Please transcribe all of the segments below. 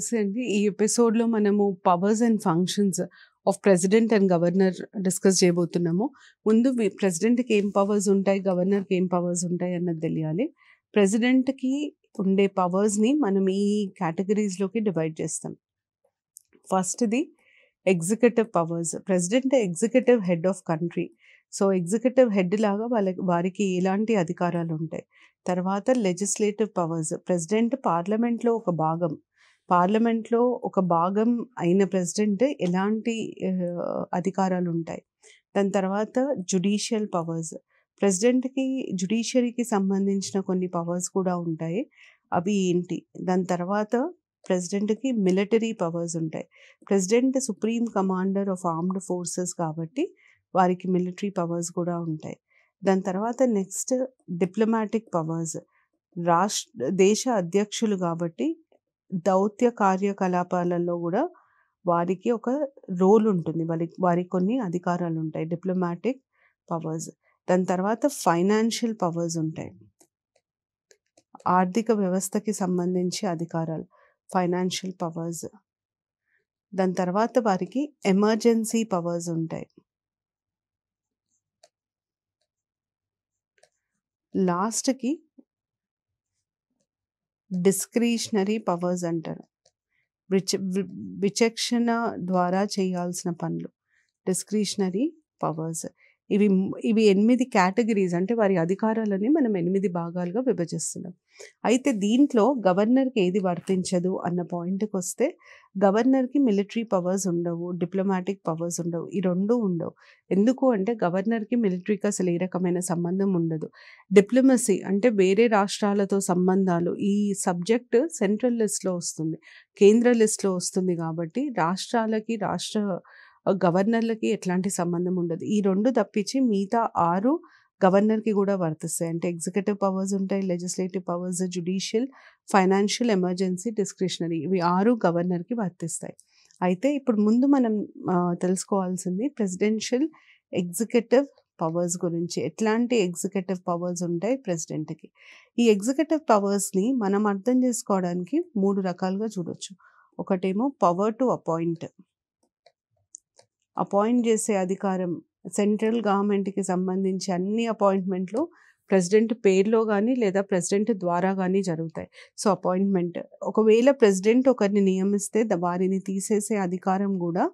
నమస్తే అండి ఈ ఎపిసోడ్లో మనము powers and functions of president and governor discuss చేయబోతున్నాము ముందు ప్రెసిడెంట్కి ఏం పవర్స్ ఉంటాయి గవర్నర్కి ఏం పవర్స్ ఉంటాయి అన్నది తెలియాలి ప్రెసిడెంట్కి ఉండే పవర్స్ని మనం ఈ కేటగిరీస్లోకి డివైడ్ చేస్తాం ఫస్ట్ది executive powers president executive head of country so executive head లాగా వాళ్ళకి వారికి ఎలాంటి అధికారాలు ఉంటాయి తర్వాత లెజిస్లేటివ్ పవర్స్ ప్రెసిడెంట్ పార్లమెంట్లో ఒక భాగం పార్లమెంట్లో ఒక భాగం అయిన ప్రెసిడెంట్ ఎలాంటి అధికారాలు ఉంటాయి దాని తర్వాత జుడిషియల్ పవర్స్ ప్రెసిడెంట్కి జుడిషియరీకి సంబంధించిన కొన్ని పవర్స్ కూడా ఉంటాయి అవి ఏంటి దాని తర్వాత ప్రెసిడెంట్కి మిలిటరీ పవర్స్ ఉంటాయి president supreme commander of armed forces కాబట్టి వారికి మిలిటరీ పవర్స్ కూడా ఉంటాయి దాని తర్వాత నెక్స్ట్ డిప్లొమాటిక్ పవర్స్ రాష్ట్ర దేశ అధ్యక్షులు కాబట్టి దౌత్య కార్యకలాపాలలో కూడా వారికి ఒక రోల్ ఉంటుంది వారి వారికి కొన్ని అధికారాలు ఉంటాయి డిప్లొమాటిక్ పవర్స్ దాని తర్వాత ఫైనాన్షియల్ పవర్స్ ఉంటాయి ఆర్థిక వ్యవస్థకి సంబంధించి అధికారాలు ఫైనాన్షియల్ పవర్స్ దాని తర్వాత వారికి ఎమర్జెన్సీ పవర్స్ ఉంటాయి లాస్ట్కి డిస్క్రిషనరీ పవర్స్ అంటారు విచ విచక్షణ ద్వారా చేయాల్సిన పనులు డిస్క్రిషనరీ పవర్స్ ఇవి ఇవి ఎనిమిది కేటగిరీస్ అంటే వారి అధికారాలని మనం ఎనిమిది భాగాలుగా విభజిస్తున్నాం అయితే దీంట్లో గవర్నర్కి ఏది వర్తించదు అన్న పాయింట్కి వస్తే గవర్నర్కి మిలిటరీ పవర్స్ ఉండవు డిప్లొమాటిక్ పవర్స్ ఉండవు ఈ రెండు ఉండవు ఎందుకు అంటే గవర్నర్కి మిలిటరీకి అసలు ఏ రకమైన సంబంధం ఉండదు డిప్లొమసీ అంటే వేరే రాష్ట్రాలతో సంబంధాలు ఈ సబ్జెక్ట్ సెంట్రల్ లిస్ట్లో వస్తుంది కేంద్ర లిస్ట్లో వస్తుంది కాబట్టి రాష్ట్రాలకి రాష్ట్ర గవర్నర్లకి ఎట్లాంటి సంబంధం ఉండదు ఈ రెండు తప్పించి మిగతా ఆరు గవర్నర్కి కూడా వర్తిస్తాయి అంటే ఎగ్జిక్యూటివ్ పవర్స్ ఉంటాయి legislative powers judicial financial emergency discretionary ఇవి ఆరు గవర్నర్కి వర్తిస్తాయి అయితే ఇప్పుడు ముందు మనం తెలుసుకోవాల్సింది ప్రెసిడెన్షియల్ ఎగ్జిక్యూటివ్ పవర్స్ గురించి ఎట్లాంటి ఎగ్జిక్యూటివ్ పవర్స్ ఉంటాయి ప్రెసిడెంట్కి ఈ ఎగ్జిక్యూటివ్ పవర్స్ని మనం అర్థం చేసుకోవడానికి మూడు రకాలుగా చూడొచ్చు ఒకటేమో పవర్ టు అపాయింట్ అపాయింట్ చేసే అధికారం సెంట్రల్ గవర్నమెంట్కి సంబంధించి అన్ని అపాయింట్మెంట్లు ప్రెసిడెంట్ పేరులో కానీ లేదా ప్రెసిడెంట్ ద్వారా కానీ జరుగుతాయి సో అపాయింట్మెంట్ ఒకవేళ ప్రెసిడెంట్ ఒకరిని నియమిస్తే వారిని తీసేసే అధికారం కూడా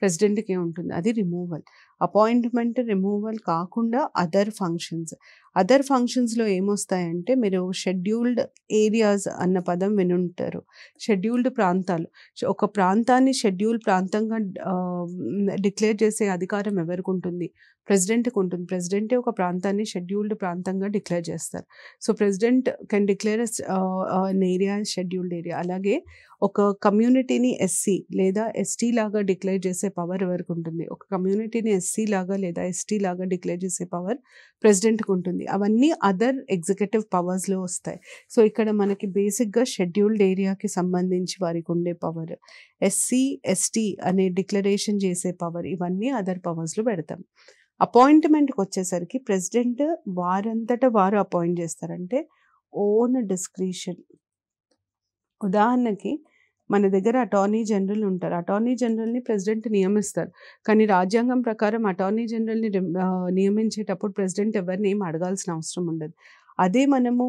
ప్రెసిడెంట్కే ఉంటుంది అది రిమూవల్ అపాయింట్మెంట్ రిమూవల్ కాకుండా అదర్ ఫంక్షన్స్ అదర్ ఫంక్షన్స్లో ఏమొస్తాయంటే మీరు షెడ్యూల్డ్ ఏరియాస్ అన్న పదం వినుంటారు షెడ్యూల్డ్ ప్రాంతాలు ఒక ప్రాంతాన్ని షెడ్యూల్డ్ ప్రాంతంగా డిక్లేర్ చేసే అధికారం ఎవరికి ఉంటుంది ప్రెసిడెంట్కి ఉంటుంది ప్రెసిడెంటే ఒక ప్రాంతాన్ని షెడ్యూల్డ్ ప్రాంతంగా డిక్లేర్ చేస్తారు so president can declare an area scheduled area అలాగే ఒక కమ్యూనిటీని ఎస్సీ లేదా ఎస్టీ లాగా డిక్లేర్ చేసే పవర్ ఎవరికి ఉంటుంది ఒక కమ్యూనిటీని ఎస్సీ లాగా లేదా ఎస్టీ లాగా డిక్లేర్ చేసే పవర్ ప్రెసిడెంట్కి ఉంటుంది అవన్నీ అదర్ ఎగ్జిక్యూటివ్ పవర్స్లో వస్తాయి సో ఇక్కడ మనకి బేసిక్గా షెడ్యూల్డ్ ఏరియాకి సంబంధించి వారికి ఉండే పవర్ ఎస్సీ ఎస్టీ అనే డిక్లరేషన్ చేసే పవర్ ఇవన్నీ అదర్ పవర్స్లో పెడతాం అపాయింట్మెంట్కి వచ్చేసరికి ప్రెసిడెంట్ వారంతటా వారు అపాయింట్ చేస్తారంటే ఓన్ డిస్క్రిషన్ ఉదాహరణకి మన దగ్గర అటార్నీ జనరల్ ఉంటారు అటార్నీ జనరల్ని ప్రెసిడెంట్ నియమిస్తారు కానీ రాజ్యాంగం ప్రకారం అటార్నీ జనరల్ని నియమించేటప్పుడు ప్రెసిడెంట్ ఎవరిని ఏం అడగాల్సిన అవసరం ఉండదు అదే మనము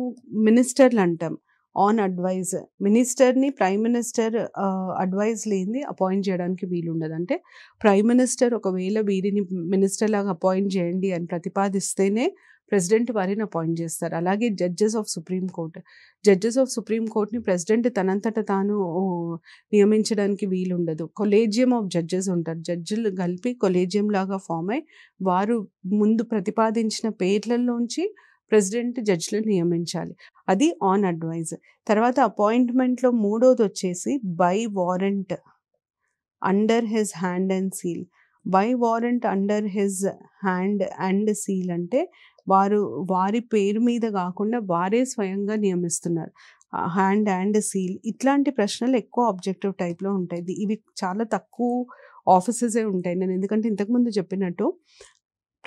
మినిస్టర్లు అంటాం ఆన్ అడ్వైజ్ మినిస్టర్ని ప్రైమ్ మినిస్టర్ అడ్వైజ్ లేనిది అపాయింట్ చేయడానికి వీలుండదు అంటే ప్రైమ్ మినిస్టర్ ఒకవేళ వీరిని మినిస్టర్ లాగా అపాయింట్ చేయండి అని ప్రతిపాదిస్తేనే ప్రెసిడెంట్ వారిని అపాయింట్ చేస్తారు అలాగే judges of supreme court judges of supreme కోర్ట్ని ప్రెసిడెంట్ తనంతట తాను నియమించడానికి వీలుండదు కొలేజియం ఆఫ్ జడ్జెస్ ఉంటారు జడ్జిలు కలిపి కొలేజియం లాగా ఫామ్ అయి వారు ముందు ప్రతిపాదించిన పేర్లలోంచి ప్రెసిడెంట్ జడ్జిలు నియమించాలి అది ఆన్ అడ్వైజ్ తర్వాత అపాయింట్మెంట్లో మూడోది వచ్చేసి by warrant under his hand and seal by warrant under his hand and seal అంటే వారు వారి పేరు మీద కాకుండా వారే స్వయంగా నియమిస్తున్నారు హ్యాండ్ అండ్ సీల్ ఇట్లాంటి ప్రశ్నలు ఎక్కువ ఆబ్జెక్టివ్ టైప్లో ఉంటాయి ఇవి చాలా తక్కువ ఆఫీసెస్ ఉంటాయి నేను ఎందుకంటే ఇంతకుముందు చెప్పినట్టు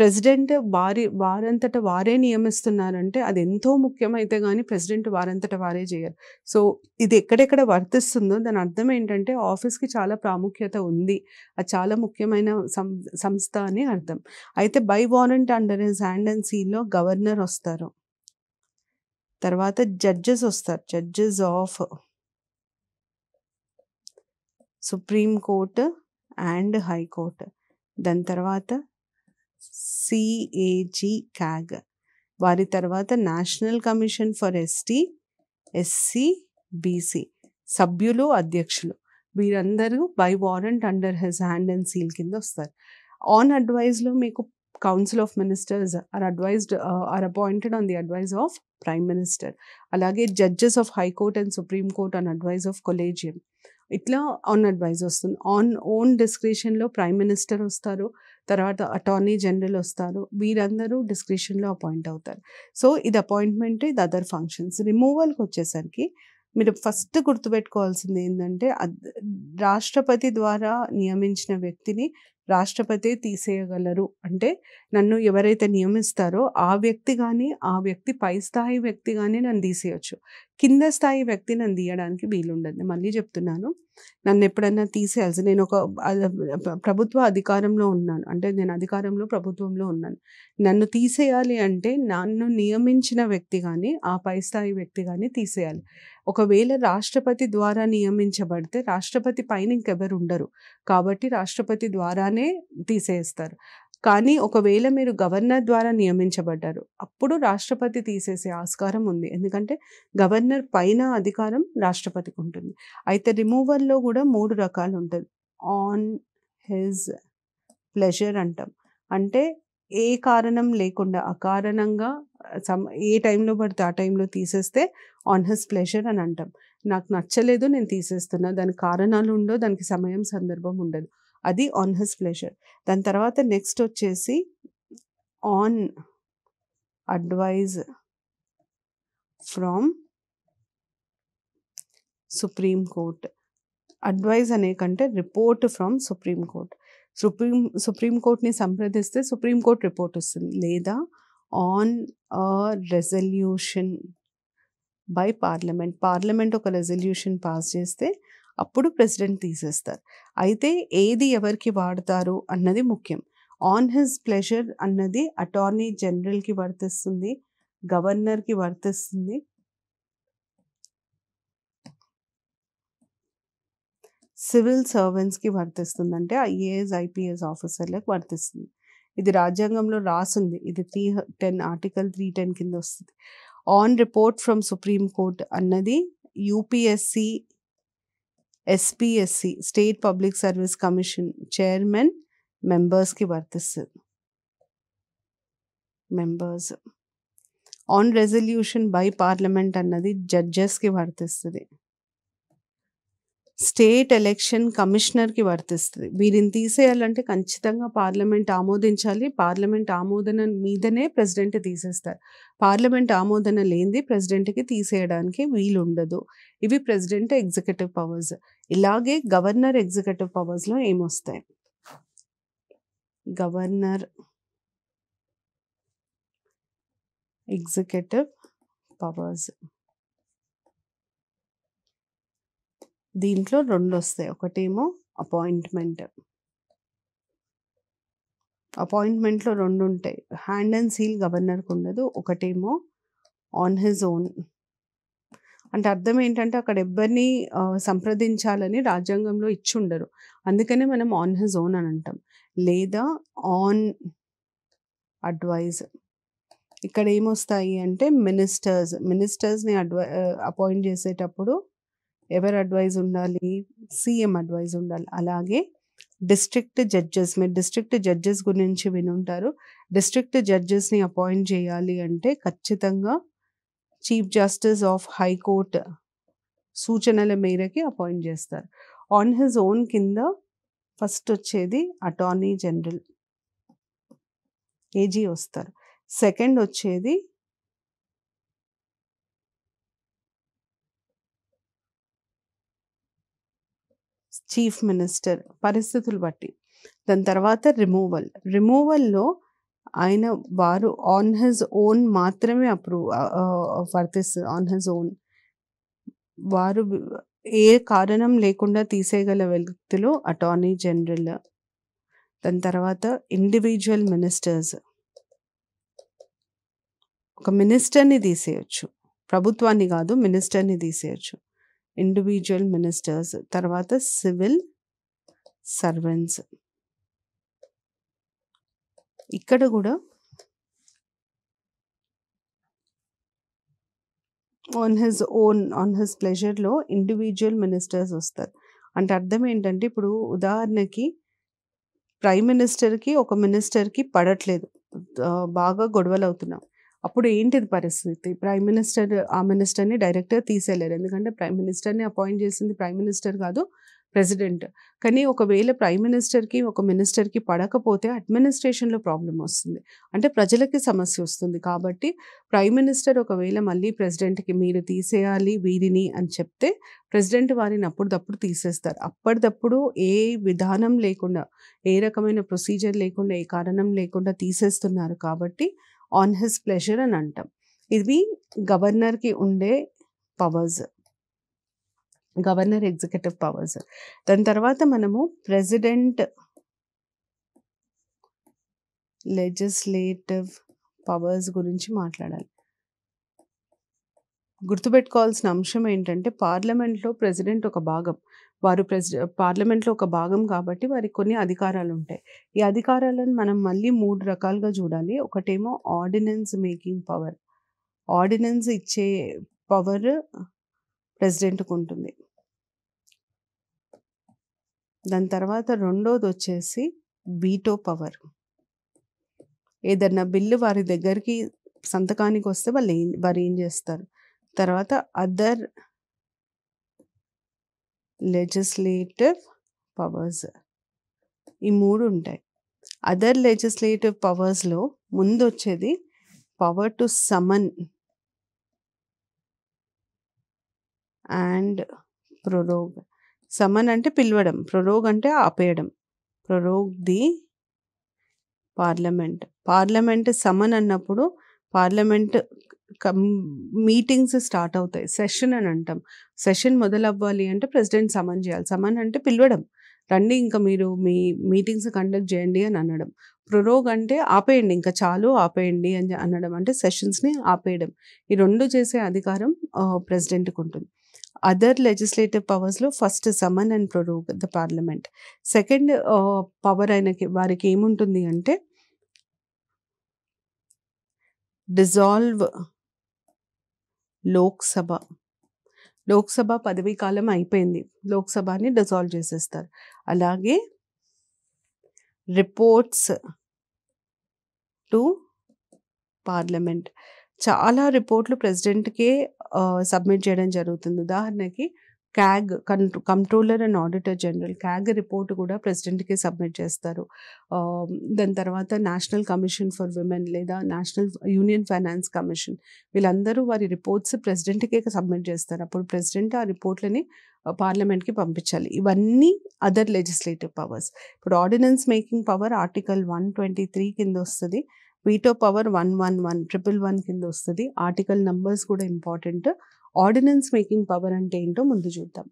ప్రెసిడెంట్ వారి వారంతట వారే నియమిస్తున్నారంటే అది ఎంతో ముఖ్యమైతే కానీ ప్రెసిడెంట్ వారంతట వారే చేయరు సో ఇది ఎక్కడెక్కడ వర్తిస్తుందో దాని అర్థం ఏంటంటే ఆఫీస్కి చాలా ప్రాముఖ్యత ఉంది అది చాలా ముఖ్యమైన సంస్థ అని అర్థం అయితే by warrant under his hand and governor వస్తారు తర్వాత జడ్జెస్ వస్తారు judges of supreme court and high court దాని తర్వాత సిఏజి క్యాగ్ వారి తర్వాత national commission for ST SC BC సభ్యులు అధ్యక్షులు వీరందరూ by warrant under his hand and seal కింద వస్తారు ఆన్ అడ్వైజ్లో మీకు council of ministers are advised are appointed on the advice of prime minister అలాగే judges of high court and supreme court on advise of collegium ఇట్లా on advice వస్తుంది on own డిస్క్రిషన్లో prime minister వస్తారు తర్వాత అటార్నీ జనరల్ వస్తారు వీరందరూ డిస్క్రిప్షన్లో appoint అవుతారు సో ఇది అపాయింట్మెంట్ ఇది అదర్ ఫంక్షన్స్ రిమూవల్కి వచ్చేసరికి మీరు ఫస్ట్ గుర్తుపెట్టుకోవాల్సింది ఏంటంటే రాష్ట్రపతి ద్వారా నియమించిన వ్యక్తిని రాష్ట్రపతి తీసేయగలరు అంటే నన్ను ఎవరైతే నియమిస్తారో ఆ వ్యక్తి కానీ ఆ వ్యక్తి పై స్థాయి వ్యక్తి కానీ నన్ను తీసేయచ్చు కింద స్థాయి వ్యక్తి నన్ను తీయడానికి వీలుండదు మళ్ళీ చెప్తున్నాను నన్ను ఎప్పుడన్నా తీసేయాల్సి నేను ఒక ప్రభుత్వ అధికారంలో ఉన్నాను అంటే నేను అధికారంలో ప్రభుత్వంలో ఉన్నాను నన్ను తీసేయాలి అంటే నన్ను నియమించిన వ్యక్తి కానీ ఆ పై స్థాయి వ్యక్తి కానీ తీసేయాలి ఒకవేళ రాష్ట్రపతి ద్వారా నియమించబడితే రాష్ట్రపతి పైన ఇంకెవరు ఉండరు కాబట్టి రాష్ట్రపతి ద్వారానే తీసేస్తారు కానీ ఒకవేళ మీరు గవర్నర్ ద్వారా నియమించబడ్డారు అప్పుడు రాష్ట్రపతి తీసేసే ఆస్కారం ఉంది ఎందుకంటే గవర్నర్ పైన అధికారం రాష్ట్రపతికి ఉంటుంది అయితే రిమూవల్లో కూడా మూడు రకాలు ఉంటుంది ఆన్ హిజ్ ప్లెజర్ అంటాం అంటే ఏ కారణం లేకుండా అకారణంగా సమ్ ఏ టైంలో పడితే ఆ టైంలో తీసేస్తే ఆన్ హిస్ ప్లెజర్ అని అంటాం నాకు నచ్చలేదు నేను తీసేస్తున్నా దానికి కారణాలు ఉండో దానికి సమయం సందర్భం ఉండదు అది ఆన్ హస్ ప్లెషర్ దాని తర్వాత నెక్స్ట్ వచ్చేసి on advice from supreme court advice అనే కంటే report from supreme court supreme supreme కోర్ట్ని సంప్రదిస్తే సుప్రీం కోర్ట్ రిపోర్ట్ వస్తుంది లేదా on resolution by parliament parliament ఒక రెజల్యూషన్ పాస్ చేస్తే అప్పుడు ప్రెసిడెంట్ తీసేస్తారు అయితే ఏది ఎవరికి వాడతారు అన్నది ముఖ్యం ఆన్ హిజ్ ప్లెజర్ అన్నది అటార్నీ జనరల్కి వర్తిస్తుంది గవర్నర్కి వర్తిస్తుంది సివిల్ సర్వెంట్స్కి వర్తిస్తుంది అంటే ఐఏఎస్ ఐపీఎస్ ఆఫీసర్లకు వర్తిస్తుంది ఇది రాజ్యాంగంలో రాసుంది ఇది three ten article three ten కింద వస్తుంది on report from Supreme Court అన్నది UPSC SPSC state public service commission chairman మెంబర్స్కి వర్తిస్తుంది members on resolution by parliament అన్నది జడ్జెస్కి వర్తిస్తుంది స్టేట్ ఎలక్షన్ కమిషనర్కి వర్తిస్తుంది వీరిని తీసేయాలంటే ఖచ్చితంగా పార్లమెంట్ ఆమోదించాలి పార్లమెంట్ ఆమోదన మీదనే ప్రెసిడెంట్ తీసేస్తారు పార్లమెంట్ ఆమోదన లేనిది ప్రెసిడెంట్కి తీసేయడానికి వీలుండదు ఇవి ప్రెసిడెంట్ ఎగ్జిక్యూటివ్ పవర్స్ ఇలాగే గవర్నర్ ఎగ్జిక్యూటివ్ పవర్స్లో ఏమొస్తాయి గవర్నర్ ఎగ్జిక్యూటివ్ పవర్స్ దీంట్లో రెండు వస్తాయి ఒకటేమో అపాయింట్మెంట్ అపాయింట్మెంట్లో రెండు ఉంటాయి హ్యాండ్ అండ్ సీల్ గవర్నర్కి ఉండదు ఒకటేమో ఆన్ హిజ్ ఓన్ అంటే అర్థం ఏంటంటే అక్కడ ఎవ్వరిని సంప్రదించాలని రాజ్యాంగంలో ఇచ్చి ఉండరు అందుకనే మనం ఆన్ హిజ్ ఓన్ అని అంటాం లేదా ఆన్ అడ్వైజ్ ఇక్కడ ఏమొస్తాయి అంటే మినిస్టర్స్ మినిస్టర్స్ని అడ్వై అపాయింట్ చేసేటప్పుడు ఎవరు అడ్వైజ్ ఉండాలి సీఎం అడ్వైజ్ ఉండాలి అలాగే డిస్ట్రిక్ట్ జడ్జెస్ మీరు డిస్ట్రిక్ట్ జడ్జెస్ గురించి వినుంటారు డిస్ట్రిక్ట్ జడ్జెస్ని అపాయింట్ చేయాలి అంటే ఖచ్చితంగా చీఫ్ జస్టిస్ ఆఫ్ హైకోర్టు సూచనల మేరకి అపాయింట్ చేస్తారు ఆన్ హిజ్ ఓన్ కింద ఫస్ట్ వచ్చేది అటార్నీ జనరల్ ఏజీ వస్తారు సెకండ్ వచ్చేది చీఫ్ మినిస్టర్ పరిస్థితులు బట్టి దాని తర్వాత రిమూవల్ రిమూవల్లో ఆయన వారు ఆన్ హిజ్ ఓన్ మాత్రమే అప్రూవ్ వర్తిస్తుంది ఆన్ హిజ్ ఓన్ వారు ఏ కారణం లేకుండా తీసేయగల వ్యక్తులు అటార్నీ జనరల్ దాని తర్వాత ఇండివిజువల్ మినిస్టర్స్ ఒక మినిస్టర్ని తీసేయచ్చు ప్రభుత్వాన్ని కాదు మినిస్టర్ని తీసేయచ్చు ఇండివిజువల్ మినిస్టర్స్ తర్వాత సివిల్ సర్వెంట్స్ ఇక్కడ కూడా on his own on his ప్లెజర్లో ఇండివిజువల్ మినిస్టర్స్ వస్తారు అంటే అర్థం ఏంటంటే ఇప్పుడు ఉదాహరణకి ప్రైమ్ మినిస్టర్కి ఒక మినిస్టర్కి పడట్లేదు బాగా గొడవలు అవుతున్నాం అప్పుడు ఏంటిది పరిస్థితి ప్రైమ్ మినిస్టర్ ఆ మినిస్టర్ని డైరెక్ట్గా తీసేయలేరు ఎందుకంటే ప్రైమ్ మినిస్టర్ని అపాయింట్ చేసింది ప్రైమ్ మినిస్టర్ కాదు ప్రెసిడెంట్ కానీ ఒకవేళ ప్రైమ్ మినిస్టర్కి ఒక మినిస్టర్కి పడకపోతే అడ్మినిస్ట్రేషన్లో ప్రాబ్లం వస్తుంది అంటే ప్రజలకి సమస్య వస్తుంది కాబట్టి ప్రైమ్ మినిస్టర్ ఒకవేళ మళ్ళీ ప్రెసిడెంట్కి మీరు తీసేయాలి వీరిని అని చెప్తే ప్రెసిడెంట్ వారిని అప్పటిదప్పుడు తీసేస్తారు అప్పటిదప్పుడు ఏ విధానం లేకుండా ఏ రకమైన ప్రొసీజర్ లేకుండా ఏ కారణం లేకుండా తీసేస్తున్నారు కాబట్టి ఆన్ హిస్ ప్లెజర్ అని అంటాం ఇది గవర్నర్కి ఉండే పవర్స్ గవర్నర్ ఎగ్జిక్యూటివ్ పవర్స్ దాని తర్వాత మనము ప్రెసిడెంట్ లెజిస్లేటివ్ పవర్స్ గురించి మాట్లాడాలి గుర్తుపెట్టుకోవాల్సిన అంశం ఏంటంటే పార్లమెంట్లో ప్రెసిడెంట్ ఒక భాగం వారు ప్రెసి పార్లమెంట్లో ఒక భాగం కాబట్టి వారికి కొన్ని అధికారాలు ఉంటాయి ఈ అధికారాలను మనం మళ్ళీ మూడు రకాలుగా చూడాలి ఒకటేమో ఆర్డినెన్స్ మేకింగ్ పవర్ ఆర్డినెన్స్ ఇచ్చే పవర్ ప్రెసిడెంట్కు ఉంటుంది దాని తర్వాత రెండోది వచ్చేసి బీటో పవర్ ఏదన్నా బిల్లు వారి దగ్గరికి సంతకానికి వస్తే వాళ్ళు ఏం వారు ఏం చేస్తారు తర్వాత అదర్ లెజిస్లేటివ్ పవర్స్ ఈ మూడు ఉంటాయి అదర్ లెజిస్లేటివ్ పవర్స్లో ముందు వచ్చేది power to summon and prorogue summon అంటే పిలవడం ప్రొరోగ్ అంటే ఆపేయడం prorogue the parliament parliament summon అన్నప్పుడు పార్లమెంట్ మీటింగ్స్ స్టార్ట్ అవుతాయి సెషన్ అని అంటాం సెషన్ మొదలవ్వాలి అంటే ప్రెసిడెంట్ సమన్ చేయాలి సమన్ అంటే పిలవడం రండి ఇంకా మీరు మీ మీటింగ్స్ కండక్ట్ చేయండి అని అనడం ప్రొరోగ్ అంటే ఆపేయండి ఇంకా చాలు ఆపేయండి అని అనడం అంటే సెషన్స్ని ఆపేయడం ఈ రెండు చేసే అధికారం ప్రెసిడెంట్కి ఉంటుంది అదర్ లెజిస్లేటివ్ పవర్స్లో first summon and prorogue the parliament second power అయిన వారికి ఏముంటుంది అంటే డిజాల్వ్ లోక్సభ లోక్సభ పదవీ కాలం అయిపోయింది లోక్సభని డిజాల్వ్ చేసేస్తారు అలాగే రిపోర్ట్స్ టు పార్లమెంట్ చాలా రిపోర్ట్లు ప్రెసిడెంట్కే సబ్మిట్ చేయడం జరుగుతుంది ఉదాహరణకి CAG controller and auditor general CAG report కూడా ప్రెసిడెంట్కి సబ్మిట్ చేస్తారు దాని తర్వాత నేషనల్ కమిషన్ ఫర్ విమెన్ లేదా నేషనల్ యూనియన్ ఫైనాన్స్ కమిషన్ వీళ్ళందరూ వారి రిపోర్ట్స్ ప్రెసిడెంట్కే సబ్మిట్ చేస్తారు అప్పుడు ప్రెసిడెంట్ ఆ రిపోర్ట్లని పార్లమెంట్కి పంపించాలి ఇవన్నీ అదర్ లెజిస్లేటివ్ పవర్స్ ఇప్పుడు ordinance making power article one twenty three కింద వస్తుంది veto power one one one triple one కింద వస్తుంది ఆర్టికల్ నంబర్స్ కూడా ఇంపార్టెంట్ ఆర్డినెన్స్ మేకింగ్ పవర్ అంటే ఏంటో ముందు చూద్దాం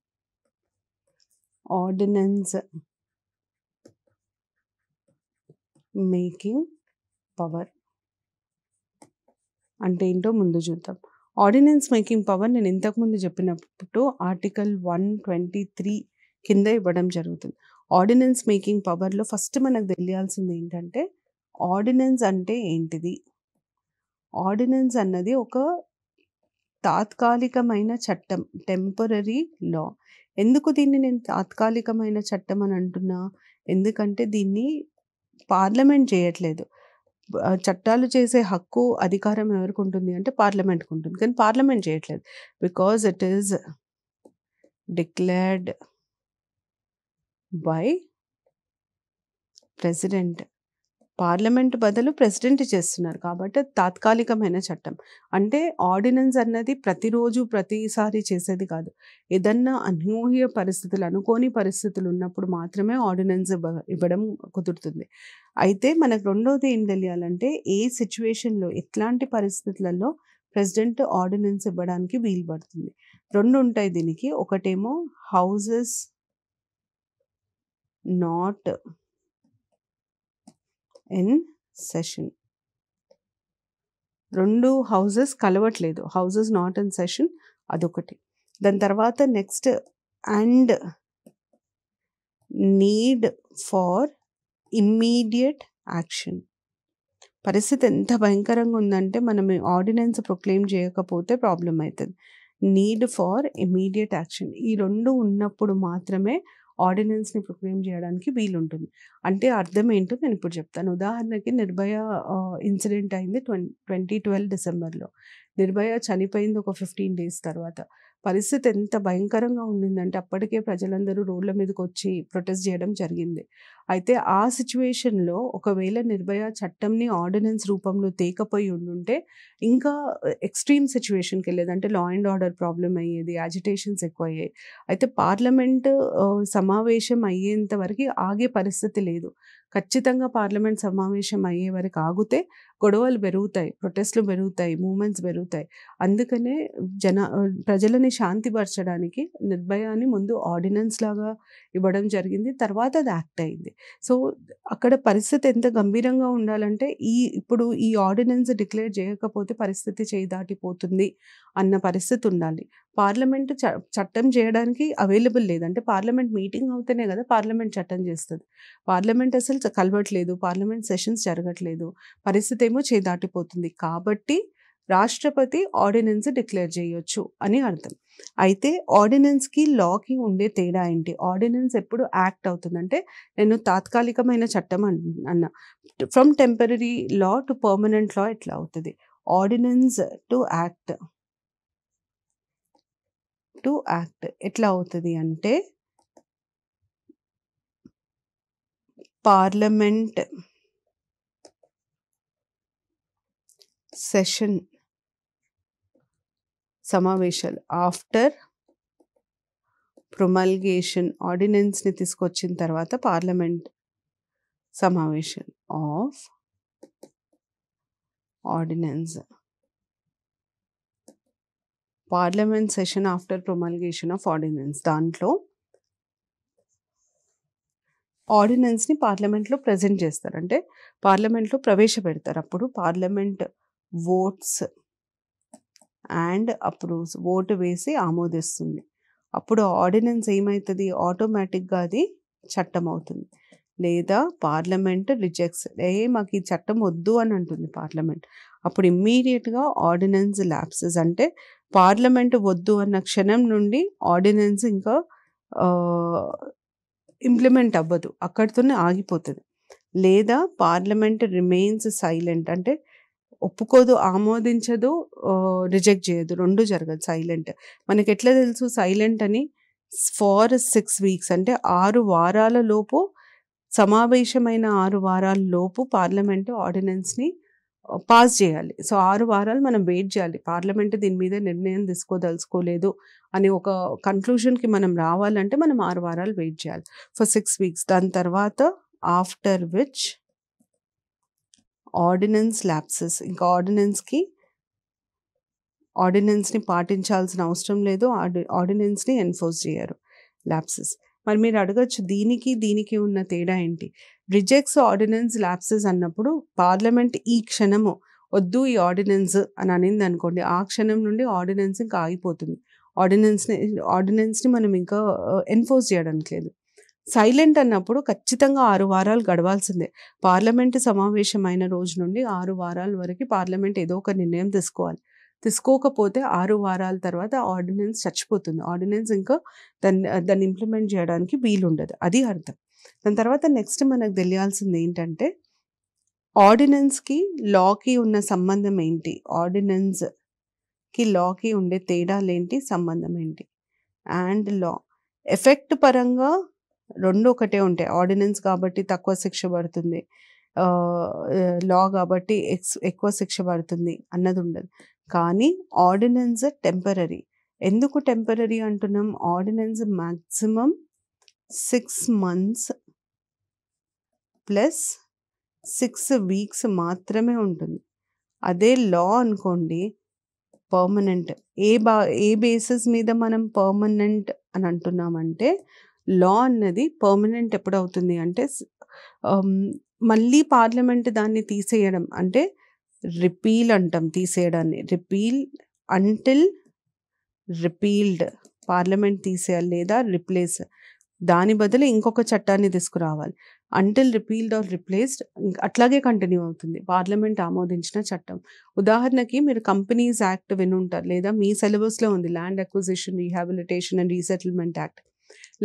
ఆర్డినెన్స్ మేకింగ్ పవర్ అంటే ఏంటో ముందు చూద్దాం ఆర్డినెన్స్ మేకింగ్ పవర్ నేను ఇంతకుముందు చెప్పినప్పుడు ఆర్టికల్ వన్ ట్వంటీ త్రీ కింద ఇవ్వడం జరుగుతుంది ఆర్డినెన్స్ మేకింగ్ పవర్లో ఫస్ట్ మనకు తెలియాల్సింది ఏంటంటే ఆర్డినెన్స్ అంటే ఏంటిది ఆర్డినెన్స్ అన్నది ఒక తాత్కాలికమైన చట్టం టెంపరరీ లా ఎందుకు దీన్ని నేను తాత్కాలికమైన చట్టం అని అంటున్నా ఎందుకంటే దీన్ని పార్లమెంట్ చేయట్లేదు చట్టాలు చేసే హక్కు అధికారం ఎవరికి ఉంటుంది అంటే పార్లమెంట్కి ఉంటుంది కానీ పార్లమెంట్ చేయట్లేదు because it is declared by president parliament బదులు ప్రెసిడెంట్ చేస్తున్నారు కాబట్టి తాత్కాలికమైన చట్టం అంటే ఆర్డినెన్స్ అన్నది ప్రతిరోజు ప్రతిసారి చేసేది కాదు ఏదన్నా అన్యూహ్య పరిస్థితులు అనుకోని పరిస్థితులు ఉన్నప్పుడు మాత్రమే ఆర్డినెన్స్ ఇవ్వడం కుదురుతుంది అయితే మనకు రెండవది ఏం తెలియాలంటే ఏ సిచ్యువేషన్లో ఎట్లాంటి పరిస్థితులలో ప్రెసిడెంట్ ఆర్డినెన్స్ ఇవ్వడానికి వీలు పడుతుంది రెండు ఉంటాయి దీనికి ఒకటేమో హౌజెస్ నాట్ ఇన్ సెషన్ రెండు హౌజెస్ కలవట్లేదు హౌజెస్ నాట్ ఇన్ సెషన్ అదొకటి దాని తర్వాత next and need for immediate action పరిస్థితి ఎంత భయంకరంగా ఉందంటే మనం ఆర్డినెన్స్ ప్రొక్లెయిమ్ చేయకపోతే ప్రాబ్లం అవుతుంది నీడ్ ఫార్ ఇమీడియట్ యాక్షన్ ఈ రెండు ఉన్నప్పుడు మాత్రమే ఆర్డినెన్స్ని ప్రొక్లెయిమ్ చేయడానికి వీలుంటుంది అంటే అర్థం ఏంటో నేను ఇప్పుడు చెప్తాను ఉదాహరణకి నిర్భయ ఇన్సిడెంట్ అయింది ట్వంటీ ట్వంటీ ట్వెల్వ్ డిసెంబర్లో నిర్భయ చనిపోయింది ఒక ఫిఫ్టీన్ డేస్ తర్వాత పరిస్థితి ఎంత భయంకరంగా ఉండిందంటే అప్పటికే ప్రజలందరూ రోడ్ల మీదకి వచ్చి ప్రొటెస్ట్ చేయడం జరిగింది అయితే ఆ సిచ్యువేషన్లో ఒకవేళ నిర్భయ చట్టంని ఆర్డినెన్స్ రూపంలో తేకపోయి ఉండుంటే ఇంకా ఎక్స్ట్రీమ్ సిచ్యువేషన్కి వెళ్ళేది అంటే లా అండ్ ఆర్డర్ ప్రాబ్లం అయ్యేది యాజిటేషన్స్ ఎక్కువ అయ్యాయి అయితే పార్లమెంట్ సమావేశం అయ్యేంత వరకు ఆగే పరిస్థితి లేదు ఖచ్చితంగా పార్లమెంట్ సమావేశం అయ్యే వరకు ఆగితే గొడవలు పెరుగుతాయి ప్రొటెస్ట్లు పెరుగుతాయి మూమెంట్స్ పెరుగుతాయి అందుకనే జన ప్రజలని శాంతిపరచడానికి నిర్భయాన్ని ముందు ఆర్డినెన్స్ లాగా ఇవ్వడం జరిగింది తర్వాత అది యాక్ట్ అయింది సో అక్కడ పరిస్థితి ఎంత గంభీరంగా ఉండాలంటే ఈ ఇప్పుడు ఈ ఆర్డినెన్స్ డిక్లేర్ చేయకపోతే పరిస్థితి చేయి దాటిపోతుంది అన్న పరిస్థితి ఉండాలి పార్లమెంట్ చట్టం చేయడానికి అవైలబుల్ లేదు అంటే పార్లమెంట్ మీటింగ్ అవుతేనే కదా పార్లమెంట్ చట్టం చేస్తుంది పార్లమెంట్ అసలు కలవట్లేదు పార్లమెంట్ సెషన్స్ జరగట్లేదు పరిస్థితి ఏమో చేదాటిపోతుంది కాబట్టి రాష్ట్రపతి ఆర్డినెన్స్ డిక్లేర్ చేయొచ్చు అని అర్థం అయితే ఆర్డినెన్స్కి లాకి ఉండే తేడా ఏంటి ఆర్డినెన్స్ ఎప్పుడు యాక్ట్ అవుతుందంటే నేను తాత్కాలికమైన చట్టం అన్న from temporary law to permanent law ఎట్లా అవుతుంది ordinance to act to act ఎట్లా అవుతుంది అంటే పార్లమెంట్ సెషన్ సమావేశాలు ఆఫ్టర్ ప్రొమల్గేషన్ ఆర్డినెన్స్ని తీసుకొచ్చిన తర్వాత పార్లమెంట్ సమావేశం of ordinance parliament session after promulgation of ordinance దాంట్లో ఆర్డినెన్స్ని పార్లమెంట్లో ప్రజెంట్ చేస్తారు అంటే పార్లమెంట్లో ప్రవేశపెడతారు అప్పుడు parliament votes and approves vote వేసి ఆమోదిస్తుంది అప్పుడు ఆర్డినెన్స్ ఏమవుతుంది ఆటోమేటిక్గా అది చట్టం అవుతుంది లేదా పార్లమెంట్ రిజెక్ట్స్ ఏ మాకు ఈ చట్టం వద్దు అని అంటుంది పార్లమెంట్ అప్పుడు ఇమ్మీడియట్గా ఆర్డినెన్స్ ల్యాప్సెస్ అంటే పార్లమెంట్ వద్దు అన్న క్షణం నుండి ఆర్డినెన్స్ ఇంకా ఇంప్లిమెంట్ అవ్వదు అక్కడితోనే ఆగిపోతుంది లేదా పార్లమెంట్ రిమైన్స్ సైలెంట్ అంటే ఒప్పుకోదు ఆమోదించదు రిజెక్ట్ చేయదు రెండు జరగదు సైలెంట్ మనకి ఎట్లా తెలుసు సైలెంట్ అని ఫార్ సిక్స్ వీక్స్ అంటే ఆరు వారాల లోపు సమావేశమైన ఆరు వారాల లోపు పార్లమెంటు ఆర్డినెన్స్ని పాస్ చేయాలి సో ఆరు వారాలు మనం వెయిట్ చేయాలి పార్లమెంట్ దీని మీద నిర్ణయం తీసుకోదలుచుకోలేదు అని ఒక కన్క్లూషన్కి మనం రావాలంటే మనం ఆరు వారాలు వెయిట్ చేయాలి ఫర్ సిక్స్ వీక్స్ దాని తర్వాత ఆఫ్టర్ విచ్ ఆర్డినెన్స్ ల్యాప్సెస్ ఇంకా ఆర్డినెన్స్కి ఆర్డినెన్స్ని పాటించాల్సిన అవసరం లేదు ఆర్డి ఆర్డినెన్స్ని ఎన్ఫోర్స్ చేయరు ల్యాప్సెస్ మరి మీరు అడగచ్చు దీనికి దీనికి ఉన్న తేడా ఏంటి రిజెక్ట్స్ ఆర్డినెన్స్ ల్యాప్సెస్ అన్నప్పుడు పార్లమెంట్ ఈ క్షణము వద్దు ఈ ఆర్డినెన్స్ అని అనింది అనుకోండి ఆ క్షణం నుండి ఆర్డినెన్స్ ఇంకా ఆగిపోతుంది ఆర్డినెన్స్ని ఆర్డినెన్స్ని మనం ఇంకా ఎన్ఫోర్స్ చేయడానికి లేదు సైలెంట్ అన్నప్పుడు ఖచ్చితంగా ఆరు వారాలు గడవాల్సిందే పార్లమెంటు సమావేశమైన రోజు నుండి ఆరు వారాల వరకు పార్లమెంట్ ఏదో ఒక నిర్ణయం తీసుకోవాలి తీసుకోకపోతే ఆరు వారాల తర్వాత ఆర్డినెన్స్ చచ్చిపోతుంది ఆర్డినెన్స్ ఇంకా దాన్ని దాన్ని ఇంప్లిమెంట్ చేయడానికి వీలుండదు అది అర్థం దాని తర్వాత నెక్స్ట్ మనకు తెలియాల్సింది ఏంటంటే ఆర్డినెన్స్కి లాకి ఉన్న సంబంధం ఏంటి ఆర్డినెన్స్కి లాకి ఉండే తేడాలు ఏంటి సంబంధం ఏంటి అండ్ లా ఎఫెక్ట్ పరంగా రెండు ఒకటే ఉంటాయి ఆర్డినెన్స్ కాబట్టి తక్కువ శిక్ష పడుతుంది లా కాబట్టి ఎక్స్ ఎక్కువ శిక్ష పడుతుంది అన్నది ఉండదు కానీ ఆర్డినెన్స్ టెంపరీ ఎందుకు టెంపరీ అంటున్నాం ordinance maximum six months plus six weeks మాత్రమే ఉంటుంది అదే లా అనుకోండి పర్మనెంట్ ఏ బా ఏ బేసిస్ మీద మనం పర్మనెంట్ అని అంటున్నామంటే లా అన్నది పర్మనెంట్ ఎప్పుడవుతుంది అంటే మళ్ళీ పార్లమెంట్ దాన్ని తీసేయడం అంటే రిపీల్ అంటాం తీసేయడాన్ని రిపీల్ అంటిల్ రిపీల్డ్ పార్లమెంట్ తీసేయాలి లేదా రిప్లేస్ దాని బదులు ఇంకొక చట్టాన్ని తీసుకురావాలి అంటిల్ రిపీల్డ్ ఆర్ రిప్లేస్డ్ అట్లాగే కంటిన్యూ అవుతుంది పార్లమెంట్ ఆమోదించిన చట్టం ఉదాహరణకి మీరు కంపెనీస్ యాక్ట్ వినుంటారు లేదా మీ సిలబస్లో ఉంది land acquisition rehabilitation and resettlement act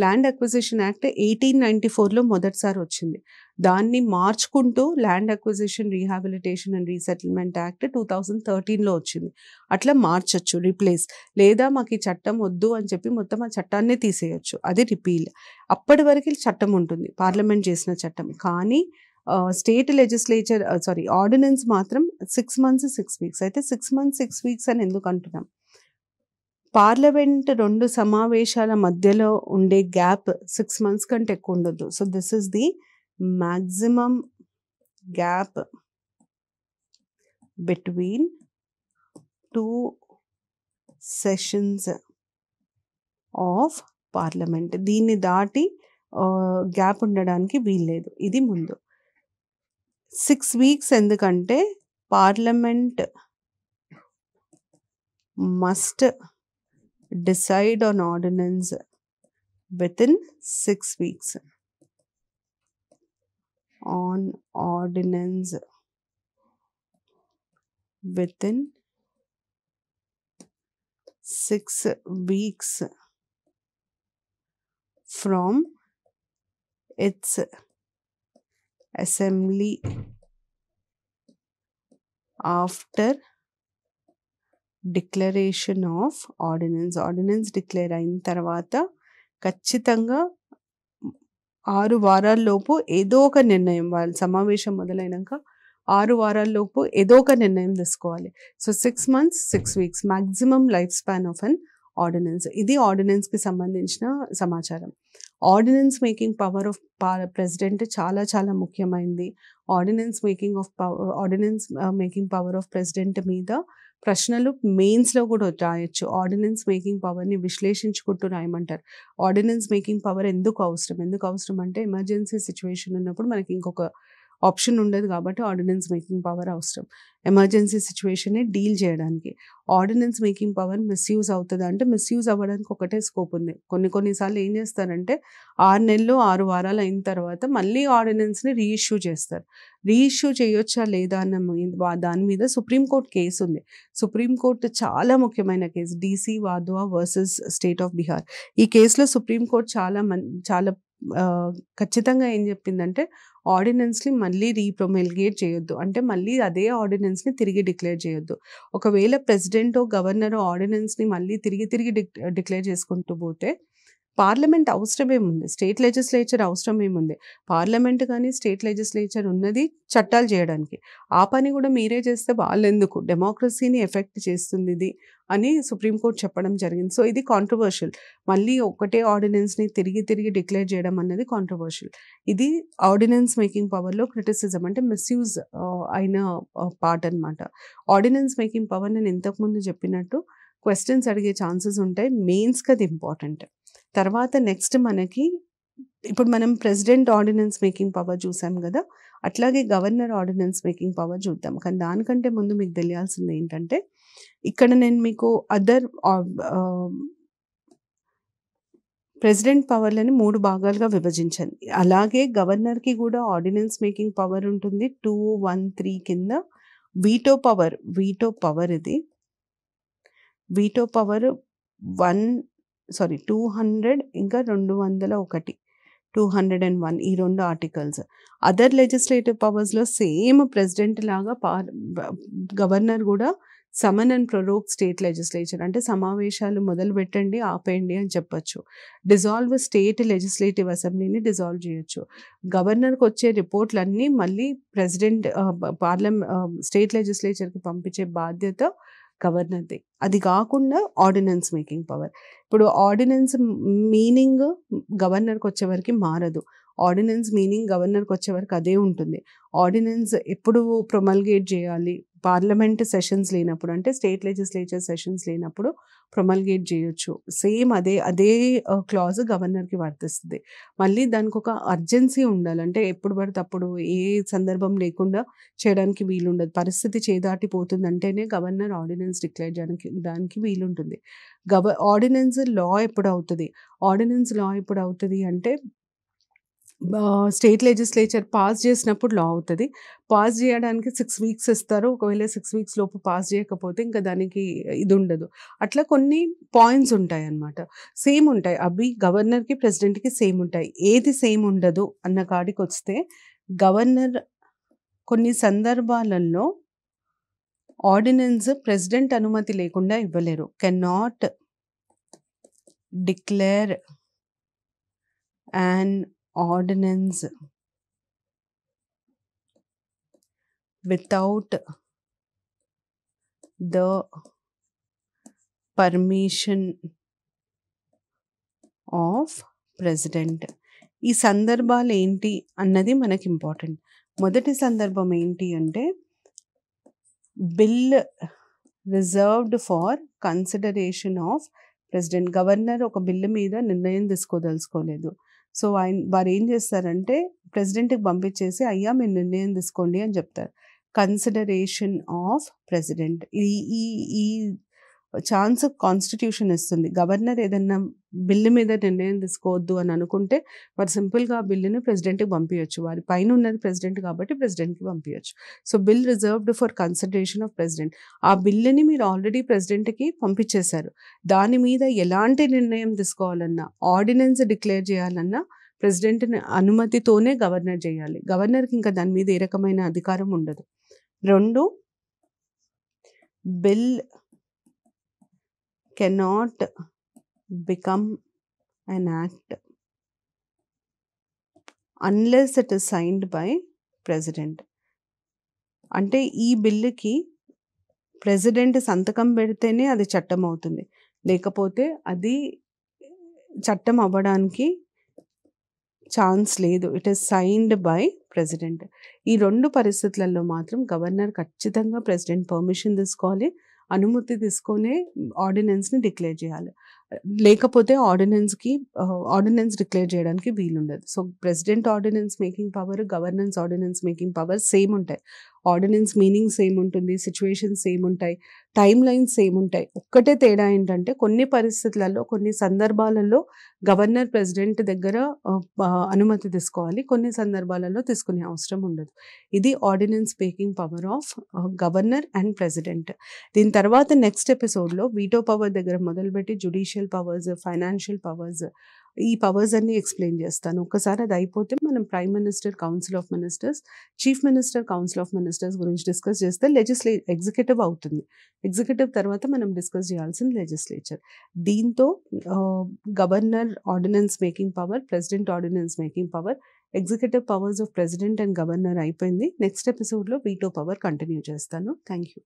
land acquisition act eighteen ninety ఫోర్లో మొదటిసారి వచ్చింది దాన్ని మార్చుకుంటూ land acquisition rehabilitation and resettlement act two thousand థర్టీన్లో వచ్చింది అట్లా మార్చచ్చు రీప్లేస్ లేదా మాకు ఈ చట్టం వద్దు అని చెప్పి మొత్తం ఆ చట్టాన్ని తీసేయచ్చు అది రిపీల్ అప్పటి వరకు చట్టం ఉంటుంది పార్లమెంట్ చేసిన చట్టం కానీ స్టేట్ లెజిస్లేచర్ సారీ ఆర్డినెన్స్ మాత్రం సిక్స్ మంత్స్ సిక్స్ వీక్స్ అయితే సిక్స్ మంత్స్ సిక్స్ వీక్స్ అని ఎందుకు అంటున్నాం పార్లమెంట్ రెండు సమావేశాల మధ్యలో ఉండే గ్యాప్ సిక్స్ మంత్స్ కంటే ఎక్కువ ఉండదు so this is the maximum gap between two sessions of parliament దీన్ని దాటి గ్యాప్ ఉండడానికి వీల్లేదు ఇది ముందు సిక్స్ వీక్స్ ఎందుకంటే parliament must decide on ordinance within six weeks. On ordinance within six weeks from its assembly after declaration of ordinance ordinance declare అయిన తర్వాత ఖచ్చితంగా ఆరు వారాల్లోపు ఏదో ఒక నిర్ణయం వాళ్ళ సమావేశం మొదలైనాక ఆరు వారాల్లోపు ఏదో ఒక నిర్ణయం తీసుకోవాలి so six months six weeks maximum life span of an ordinance ఇది ఆర్డినెన్స్కి సంబంధించిన సమాచారం ordinance making power of president చాలా చాలా ముఖ్యమైంది ordinance making of power ordinance making power of president మీద ప్రశ్నలు మెయిన్స్లో కూడా రాయొచ్చు ఆర్డినెన్స్ మేకింగ్ పవర్ని విశ్లేషించుకుంటూ రాయమంటారు ఆర్డినెన్స్ మేకింగ్ పవర్ ఎందుకు అవసరం ఎందుకు అవసరం అంటే ఎమర్జెన్సీ సిచ్యువేషన్ ఉన్నప్పుడు మనకి ఇంకొక ఆప్షన్ ఉండదు కాబట్టి ఆర్డినెన్స్ మేకింగ్ పవర్ అవసరం ఎమర్జెన్సీ సిచ్యువేషన్ని డీల్ చేయడానికి ఆర్డినెన్స్ మేకింగ్ పవర్ మిస్యూజ్ అవుతుంది అంటే మిస్యూజ్ అవ్వడానికి ఒకటే స్కోప్ ఉంది కొన్ని కొన్నిసార్లు ఏం చేస్తారంటే ఆరు నెలలు ఆరు వారాలు అయిన తర్వాత మళ్ళీ ఆర్డినెన్స్ని రీఇష్యూ చేస్తారు రీఇష్యూ చేయొచ్చా లేదా అన్న దాని మీద సుప్రీంకోర్టు కేసు ఉంది సుప్రీంకోర్టు చాలా ముఖ్యమైన case DC Wadhwa versus state of Bihar ఈ కేసులో సుప్రీంకోర్టు చాలా మన్ చాలా ఖచ్చితంగా ఏం చెప్పిందంటే ఆర్డినెన్స్ని మళ్ళీ రీప్రొమెల్గేట్ చేయొద్దు అంటే మళ్ళీ అదే ఆర్డినెన్స్ని తిరిగి డిక్లేర్ చేయొద్దు ఒకవేళ ప్రెసిడెంట్ గవర్నర్ ఆర్డినెన్స్ని మళ్ళీ తిరిగి తిరిగి డిక్లేర్ చేసుకుంటూ పోతే పార్లమెంట్ అవసరమేముంది స్టేట్ లెజిస్లేచర్ అవసరమేముంది పార్లమెంట్ కానీ స్టేట్ లెజిస్లేచర్ ఉన్నది చట్టాలు చేయడానికి ఆ పని కూడా మీరే చేస్తే వాళ్ళెందుకు డెమోక్రసీని ఎఫెక్ట్ చేస్తుంది ఇది అని సుప్రీంకోర్టు చెప్పడం జరిగింది సో ఇది కాంట్రవర్షియల్ మళ్ళీ ఒకటే ఆర్డినెన్స్ని తిరిగి తిరిగి డిక్లేర్ చేయడం అన్నది కాంట్రవర్షియల్ ఇది ఆర్డినెన్స్ మేకింగ్ పవర్లో క్రిటిసిజం అంటే మిస్యూజ్ uh, అయిన పార్ట్ uh, అనమాట ఆర్డినెన్స్ మేకింగ్ పవర్ నేను ఇంతకుముందు చెప్పినట్టు క్వశ్చన్స్ అడిగే ఛాన్సెస్ ఉంటాయి మెయిన్స్కి అది ఇంపార్టెంట్ తర్వాత నెక్స్ట్ మనకి ఇప్పుడు మనం ప్రెసిడెంట్ ఆర్డినెన్స్ మేకింగ్ పవర్ చూసాం కదా అట్లాగే గవర్నర్ ఆర్డినెన్స్ మేకింగ్ పవర్ చూద్దాం కానీ దానికంటే ముందు మీకు తెలియాల్సింది ఏంటంటే ఇక్కడ నేను మీకు అదర్ ప్రెసిడెంట్ పవర్లని మూడు భాగాలుగా విభజించాను అలాగే గవర్నర్కి కూడా ఆర్డినెన్స్ మేకింగ్ పవర్ ఉంటుంది టూ వన్ త్రీ కింద వీటో పవర్ వీటో పవర్ ఇది veto power one sorry two hundred ఇంకా రెండు వందల ఒకటి టూ హండ్రెడ్ అండ్ వన్ ఈ రెండు ఆర్టికల్స్ అదర్ లెజిస్లేటివ్ పవర్స్లో సేమ్ ప్రెసిడెంట్ లాగా పార్ గవర్నర్ కూడా summon and prorogue state legislature అంటే సమావేశాలు మొదలు పెట్టండి ఆపేయండి అని చెప్పొచ్చు డిజాల్వ్ స్టేట్ లెజిస్లేటివ్ అసెంబ్లీని డిజాల్వ్ చేయొచ్చు గవర్నర్కి వచ్చే రిపోర్ట్లన్నీ మళ్ళీ ప్రెసిడెంట్ పార్లమె స్టేట్ లెజిస్లేచర్కి పంపించే బాధ్యత గవర్నర్ది అది కాకుండా ఆర్డినెన్స్ మేకింగ్ పవర్ ఇప్పుడు ఆర్డినెన్స్ మీనింగ్ గవర్నర్కి వచ్చేవరకు మారదు ఆర్డినెన్స్ మీనింగ్ గవర్నర్కి వచ్చేవరకు అదే ఉంటుంది ఆర్డినెన్స్ ఎప్పుడు ప్రొమల్గేట్ చేయాలి పార్లమెంట్ సెషన్స్ లేనప్పుడు అంటే స్టేట్ లెజిస్లేచర్ సెషన్స్ లేనప్పుడు ప్రొమల్గేట్ చేయొచ్చు సేమ్ అదే అదే క్లాజ్ గవర్నర్కి వర్తిస్తుంది మళ్ళీ దానికి ఒక అర్జెన్సీ ఉండాలంటే ఎప్పుడు పడితే అప్పుడు ఏ సందర్భం లేకుండా చేయడానికి వీలుండదు పరిస్థితి చేదాటిపోతుందంటేనే గవర్నర్ ఆర్డినెన్స్ డిక్లేర్ చేయడానికి దానికి వీలుంటుంది గవ ఆర్డినెన్స్ లా ఎప్పుడు అవుతుంది ఆర్డినెన్స్ లా ఎప్పుడు అవుతుంది అంటే స్టేట్ లెజిస్లేచర్ పాస్ చేసినప్పుడు లా అవుతుంది పాస్ చేయడానికి సిక్స్ వీక్స్ ఇస్తారు ఒకవేళ సిక్స్ వీక్స్ లోపు పాస్ చేయకపోతే ఇంకా దానికి ఇది ఉండదు అట్లా కొన్ని పాయింట్స్ ఉంటాయి అన్నమాట సేమ్ ఉంటాయి అవి గవర్నర్కి ప్రెసిడెంట్కి సేమ్ ఉంటాయి ఏది సేమ్ ఉండదు అన్న కాడికి వస్తే గవర్నర్ కొన్ని సందర్భాలలో ఆర్డినెన్స్ ప్రెసిడెంట్ అనుమతి లేకుండా ఇవ్వలేరు can not declare and ordinance without the permission of president ఈ సందర్భాలు ఏంటి అన్నది మనకి ఇంపార్టెంట్ మొదటి సందర్భం ఏంటి అంటే bill reserved for consideration of president governor ఒక బిల్లు మీద నిర్ణయం తీసుకోదలుచుకోలేదు సో ఆయన వారు ఏం చేస్తారంటే ప్రెసిడెంట్కి పంపించేసి అయ్యా మీరు నిర్ణయం తీసుకోండి అని చెప్తారు కన్సిడరేషన్ ఆఫ్ ప్రెసిడెంట్ ఈ ఈ ఈ ఛాన్స్ కాన్స్టిట్యూషన్ ఇస్తుంది గవర్నర్ ఏదన్నా బిల్లు మీద నిర్ణయం తీసుకోవద్దు అని అనుకుంటే వారు సింపుల్గా ఆ బిల్లుని ప్రెసిడెంట్కి పంపించవచ్చు వారి పైన ఉన్నది ప్రెసిడెంట్ కాబట్టి ప్రెసిడెంట్కి పంపించవచ్చు so bill reserved for consideration of president ఆ బిల్లుని మీరు ఆల్రెడీ ప్రెసిడెంట్కి పంపించేశారు దాని మీద ఎలాంటి నిర్ణయం తీసుకోవాలన్నా ఆర్డినెన్స్ డిక్లేర్ చేయాలన్నా ప్రెసిడెంట్ని అనుమతితోనే గవర్నర్ చేయాలి గవర్నర్కి ఇంకా దాని మీద ఏ రకమైన అధికారం ఉండదు రెండు bill cannot become an act unless it is signed by president అంటే ఈ బిల్లుకి ప్రెసిడెంట్ సంతకం పెడితేనే అది చట్టం అవుతుంది లేకపోతే అది చట్టం అవ్వడానికి ఛాన్స్ లేదు it is signed by president ఈ రెండు పరిస్థితులలో మాత్రం గవర్నర్ ఖచ్చితంగా ప్రెసిడెంట్ పర్మిషన్ తీసుకోవాలి అనుమతి తీసుకొని ఆర్డినెన్స్ని డిక్లేర్ చేయాలి లేకపోతే ఆర్డినెన్స్కి ఆర్డినెన్స్ డిక్లేర్ చేయడానికి వీలుండదు so president ordinance making power governance ordinance making power same ఉంటాయి ఆర్డినెన్స్ మీనింగ్ సేమ్ ఉంటుంది సిచ్యువేషన్ సేమ్ ఉంటాయి టైం లైన్స్ సేమ్ ఉంటాయి ఒక్కటే తేడా ఏంటంటే కొన్ని పరిస్థితులలో కొన్ని సందర్భాలలో గవర్నర్ ప్రెసిడెంట్ దగ్గర అనుమతి తీసుకోవాలి కొన్ని సందర్భాలలో తీసుకునే అవసరం ఉండదు ఇది ordinance making power of governor and president దీని తర్వాత నెక్స్ట్ ఎపిసోడ్లో వీటో పవర్ దగ్గర మొదలుపెట్టి జుడిషియల్ పవర్స్ ఫైనాన్షియల్ పవర్స్ ఈ పవర్స్ అన్ని ఎక్స్ప్లెయిన్ చేస్తాను ఒకసారి అది అయిపోతే మనం prime minister council of ministers chief minister council of ministers గురించి డిస్కస్ చేస్తే లెజిస్లే ఎగ్జిక్యూటివ్ అవుతుంది ఎగ్జిక్యూటివ్ తర్వాత మనం డిస్కస్ చేయాల్సిన లెజిస్లేచర్ దీంతో governor ordinance making power president ordinance making power executive powers of president and governor అయిపోయింది నెక్స్ట్ ఎపిసోడ్లో వీటో పవర్ కంటిన్యూ చేస్తాను థ్యాంక్ యూ